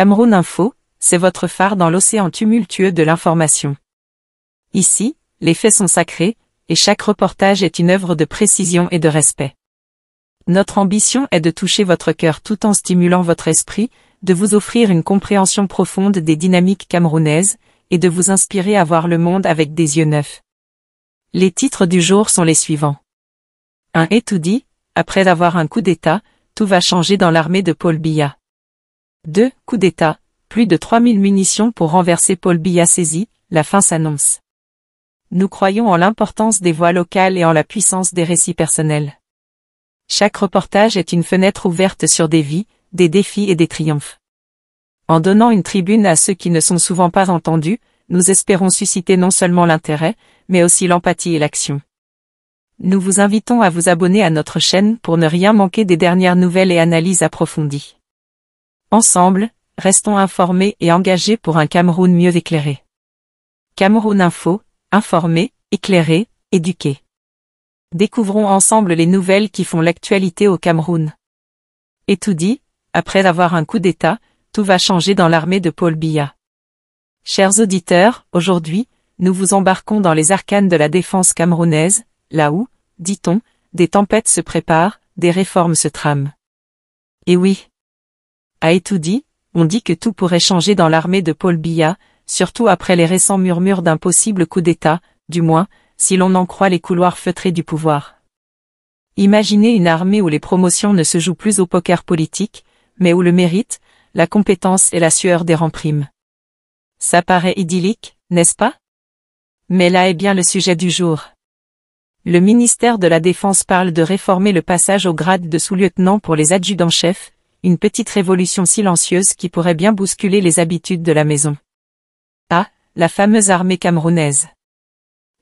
Cameroun Info, c'est votre phare dans l'océan tumultueux de l'information. Ici, les faits sont sacrés, et chaque reportage est une œuvre de précision et de respect. Notre ambition est de toucher votre cœur tout en stimulant votre esprit, de vous offrir une compréhension profonde des dynamiques camerounaises, et de vous inspirer à voir le monde avec des yeux neufs. Les titres du jour sont les suivants. Un dit, après avoir un coup d'État, tout va changer dans l'armée de Paul Biya. Deux Coup d'État. Plus de 3000 munitions pour renverser Paul Biya saisi, la fin s'annonce. Nous croyons en l'importance des voix locales et en la puissance des récits personnels. Chaque reportage est une fenêtre ouverte sur des vies, des défis et des triomphes. En donnant une tribune à ceux qui ne sont souvent pas entendus, nous espérons susciter non seulement l'intérêt, mais aussi l'empathie et l'action. Nous vous invitons à vous abonner à notre chaîne pour ne rien manquer des dernières nouvelles et analyses approfondies. Ensemble, restons informés et engagés pour un Cameroun mieux éclairé. Cameroun Info, informé, éclairé, éduqué. Découvrons ensemble les nouvelles qui font l'actualité au Cameroun. Et tout dit, après avoir un coup d'État, tout va changer dans l'armée de Paul Biya. Chers auditeurs, aujourd'hui, nous vous embarquons dans les arcanes de la défense camerounaise, là où, dit-on, des tempêtes se préparent, des réformes se trament. Et oui, tout dit, on dit que tout pourrait changer dans l'armée de Paul Biya, surtout après les récents murmures d'un possible coup d'État, du moins, si l'on en croit les couloirs feutrés du pouvoir. Imaginez une armée où les promotions ne se jouent plus au poker politique, mais où le mérite, la compétence et la sueur des rangs primes. Ça paraît idyllique, n'est-ce pas Mais là est bien le sujet du jour. Le ministère de la Défense parle de réformer le passage au grade de sous-lieutenant pour les adjudants-chefs, une petite révolution silencieuse qui pourrait bien bousculer les habitudes de la maison. Ah, la fameuse armée camerounaise.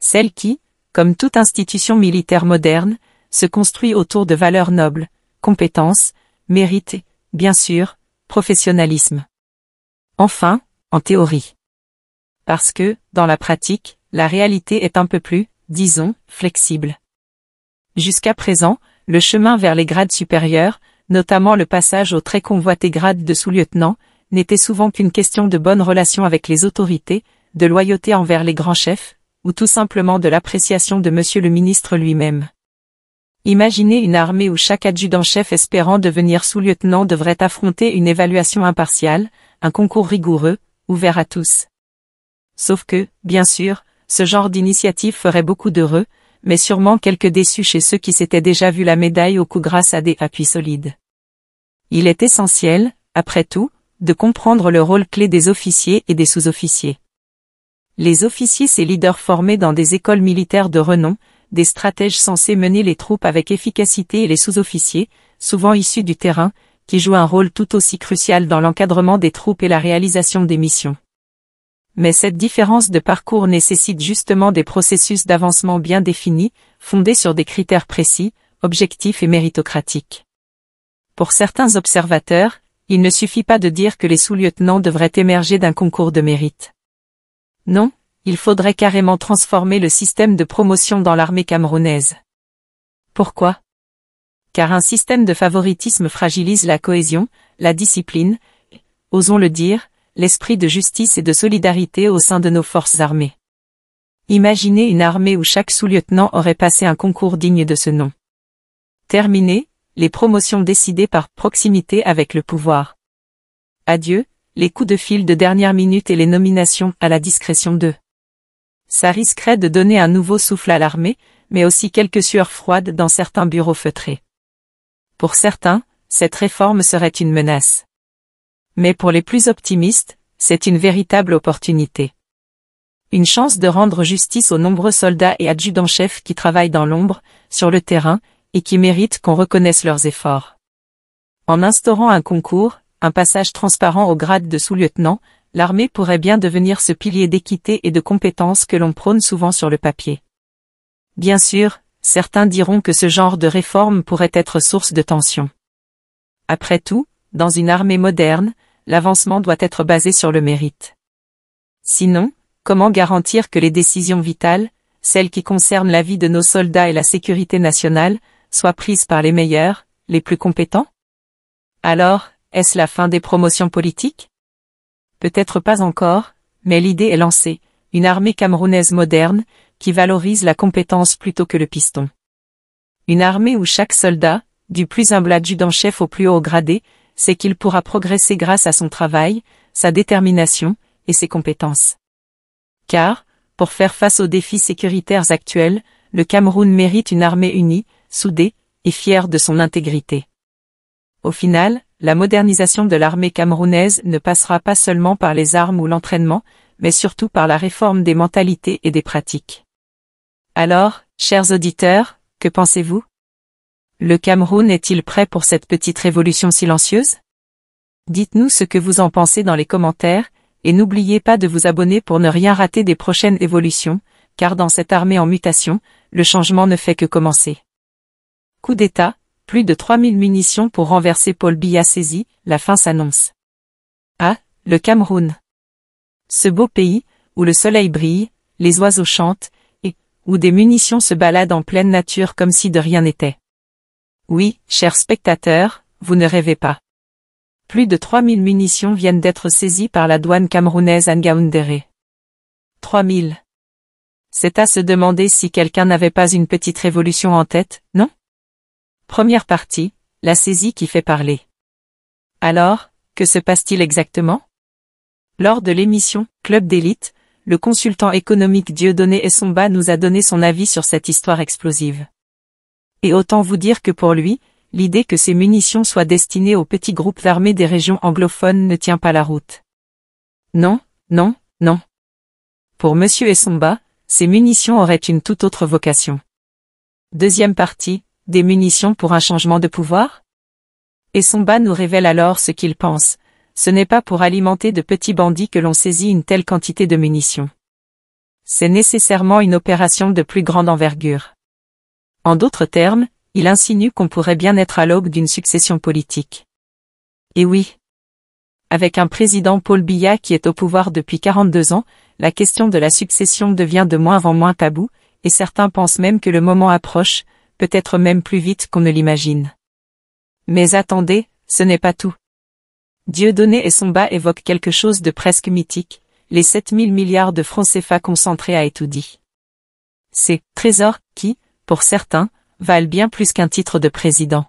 Celle qui, comme toute institution militaire moderne, se construit autour de valeurs nobles, compétences, mérite bien sûr, professionnalisme. Enfin, en théorie. Parce que, dans la pratique, la réalité est un peu plus, disons, flexible. Jusqu'à présent, le chemin vers les grades supérieurs, notamment le passage au très convoité grade de sous-lieutenant, n'était souvent qu'une question de bonne relation avec les autorités, de loyauté envers les grands chefs, ou tout simplement de l'appréciation de monsieur le ministre lui-même. Imaginez une armée où chaque adjudant-chef espérant devenir sous-lieutenant devrait affronter une évaluation impartiale, un concours rigoureux, ouvert à tous. Sauf que, bien sûr, ce genre d'initiative ferait beaucoup d'heureux, mais sûrement quelques déçus chez ceux qui s'étaient déjà vu la médaille au coup grâce à des appuis solides. Il est essentiel, après tout, de comprendre le rôle clé des officiers et des sous-officiers. Les officiers ces leaders formés dans des écoles militaires de renom, des stratèges censés mener les troupes avec efficacité et les sous-officiers, souvent issus du terrain, qui jouent un rôle tout aussi crucial dans l'encadrement des troupes et la réalisation des missions mais cette différence de parcours nécessite justement des processus d'avancement bien définis, fondés sur des critères précis, objectifs et méritocratiques. Pour certains observateurs, il ne suffit pas de dire que les sous-lieutenants devraient émerger d'un concours de mérite. Non, il faudrait carrément transformer le système de promotion dans l'armée camerounaise. Pourquoi Car un système de favoritisme fragilise la cohésion, la discipline, osons le dire, l'esprit de justice et de solidarité au sein de nos forces armées. Imaginez une armée où chaque sous-lieutenant aurait passé un concours digne de ce nom. Terminé, les promotions décidées par proximité avec le pouvoir. Adieu, les coups de fil de dernière minute et les nominations à la discrétion d'eux. Ça risquerait de donner un nouveau souffle à l'armée, mais aussi quelques sueurs froides dans certains bureaux feutrés. Pour certains, cette réforme serait une menace mais pour les plus optimistes, c'est une véritable opportunité. Une chance de rendre justice aux nombreux soldats et adjudants-chefs qui travaillent dans l'ombre, sur le terrain, et qui méritent qu'on reconnaisse leurs efforts. En instaurant un concours, un passage transparent au grade de sous-lieutenant, l'armée pourrait bien devenir ce pilier d'équité et de compétence que l'on prône souvent sur le papier. Bien sûr, certains diront que ce genre de réforme pourrait être source de tensions. Après tout, dans une armée moderne, l'avancement doit être basé sur le mérite. Sinon, comment garantir que les décisions vitales, celles qui concernent la vie de nos soldats et la sécurité nationale, soient prises par les meilleurs, les plus compétents Alors, est-ce la fin des promotions politiques Peut-être pas encore, mais l'idée est lancée, une armée camerounaise moderne, qui valorise la compétence plutôt que le piston. Une armée où chaque soldat, du plus humble adjudant-chef au plus haut gradé, c'est qu'il pourra progresser grâce à son travail, sa détermination et ses compétences. Car, pour faire face aux défis sécuritaires actuels, le Cameroun mérite une armée unie, soudée et fière de son intégrité. Au final, la modernisation de l'armée camerounaise ne passera pas seulement par les armes ou l'entraînement, mais surtout par la réforme des mentalités et des pratiques. Alors, chers auditeurs, que pensez-vous le Cameroun est-il prêt pour cette petite révolution silencieuse Dites-nous ce que vous en pensez dans les commentaires, et n'oubliez pas de vous abonner pour ne rien rater des prochaines évolutions, car dans cette armée en mutation, le changement ne fait que commencer. Coup d'État, plus de 3000 munitions pour renverser Paul Biya saisi, la fin s'annonce. Ah, le Cameroun. Ce beau pays, où le soleil brille, les oiseaux chantent, et où des munitions se baladent en pleine nature comme si de rien n'était. Oui, chers spectateurs, vous ne rêvez pas. Plus de 3000 munitions viennent d'être saisies par la douane camerounaise Trois 3000. C'est à se demander si quelqu'un n'avait pas une petite révolution en tête, non Première partie, la saisie qui fait parler. Alors, que se passe-t-il exactement Lors de l'émission Club d'élite, le consultant économique Dieudonné Essomba nous a donné son avis sur cette histoire explosive. Et autant vous dire que pour lui, l'idée que ces munitions soient destinées aux petits groupes armés des régions anglophones ne tient pas la route. Non, non, non. Pour M. Essomba, ces munitions auraient une toute autre vocation. Deuxième partie, des munitions pour un changement de pouvoir Essomba nous révèle alors ce qu'il pense, ce n'est pas pour alimenter de petits bandits que l'on saisit une telle quantité de munitions. C'est nécessairement une opération de plus grande envergure. En d'autres termes, il insinue qu'on pourrait bien être à l'aube d'une succession politique. Et oui. Avec un président Paul Biya qui est au pouvoir depuis 42 ans, la question de la succession devient de moins en moins taboue, et certains pensent même que le moment approche, peut-être même plus vite qu'on ne l'imagine. Mais attendez, ce n'est pas tout. Dieudonné et son bas évoquent quelque chose de presque mythique, les 7000 milliards de francs CFA concentrés à Etoudi. Ces trésors qui, pour certains, valent bien plus qu'un titre de président.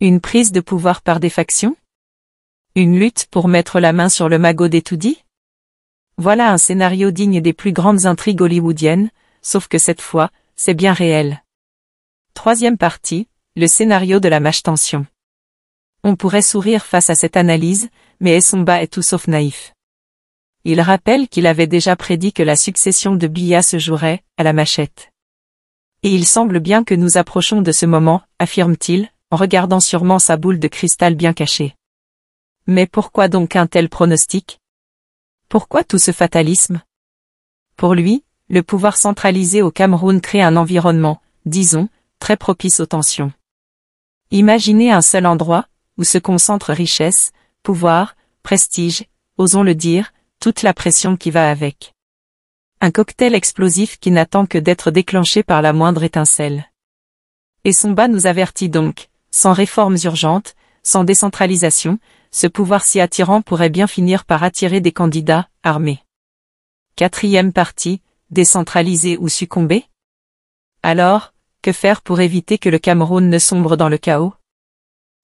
Une prise de pouvoir par des factions Une lutte pour mettre la main sur le magot des tout Voilà un scénario digne des plus grandes intrigues hollywoodiennes, sauf que cette fois, c'est bien réel. Troisième partie, le scénario de la mâche tension. On pourrait sourire face à cette analyse, mais Essomba est tout sauf naïf. Il rappelle qu'il avait déjà prédit que la succession de Billa se jouerait, à la machette. Et il semble bien que nous approchons de ce moment, affirme-t-il, en regardant sûrement sa boule de cristal bien cachée. Mais pourquoi donc un tel pronostic Pourquoi tout ce fatalisme Pour lui, le pouvoir centralisé au Cameroun crée un environnement, disons, très propice aux tensions. Imaginez un seul endroit, où se concentrent richesse, pouvoir, prestige, osons le dire, toute la pression qui va avec. Un cocktail explosif qui n'attend que d'être déclenché par la moindre étincelle. Et son bas nous avertit donc, sans réformes urgentes, sans décentralisation, ce pouvoir si attirant pourrait bien finir par attirer des candidats armés. Quatrième partie, décentraliser ou succomber Alors, que faire pour éviter que le Cameroun ne sombre dans le chaos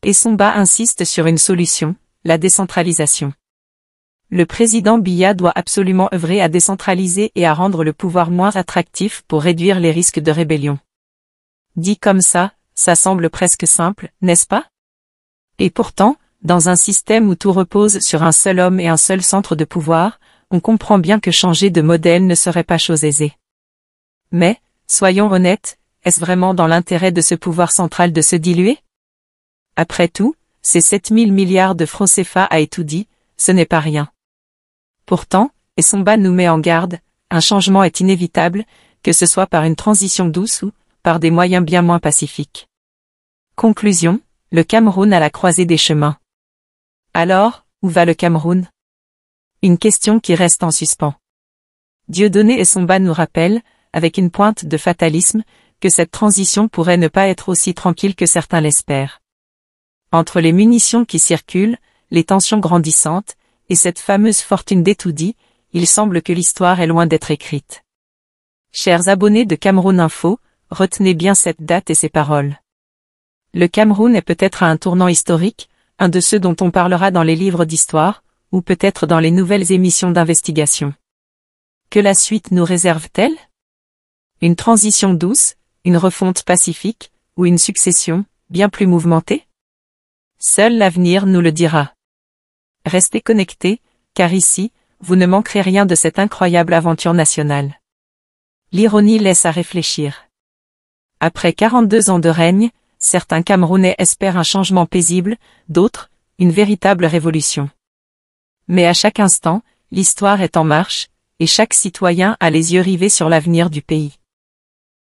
Et bas insiste sur une solution, la décentralisation le président Biya doit absolument œuvrer à décentraliser et à rendre le pouvoir moins attractif pour réduire les risques de rébellion. Dit comme ça, ça semble presque simple, n'est-ce pas Et pourtant, dans un système où tout repose sur un seul homme et un seul centre de pouvoir, on comprend bien que changer de modèle ne serait pas chose aisée. Mais, soyons honnêtes, est-ce vraiment dans l'intérêt de ce pouvoir central de se diluer Après tout, ces 7000 milliards de francs CFA à dit: ce n'est pas rien. Pourtant, et bas nous met en garde, un changement est inévitable, que ce soit par une transition douce ou par des moyens bien moins pacifiques. Conclusion, le Cameroun à la croisée des chemins. Alors, où va le Cameroun Une question qui reste en suspens. Dieudonné et bas nous rappellent, avec une pointe de fatalisme, que cette transition pourrait ne pas être aussi tranquille que certains l'espèrent. Entre les munitions qui circulent, les tensions grandissantes, et cette fameuse fortune d'étudie, il semble que l'histoire est loin d'être écrite. Chers abonnés de Cameroun Info, retenez bien cette date et ces paroles. Le Cameroun est peut-être à un tournant historique, un de ceux dont on parlera dans les livres d'histoire, ou peut-être dans les nouvelles émissions d'investigation. Que la suite nous réserve-t-elle Une transition douce, une refonte pacifique, ou une succession, bien plus mouvementée Seul l'avenir nous le dira. Restez connectés, car ici, vous ne manquerez rien de cette incroyable aventure nationale. L'ironie laisse à réfléchir. Après 42 ans de règne, certains Camerounais espèrent un changement paisible, d'autres, une véritable révolution. Mais à chaque instant, l'histoire est en marche, et chaque citoyen a les yeux rivés sur l'avenir du pays.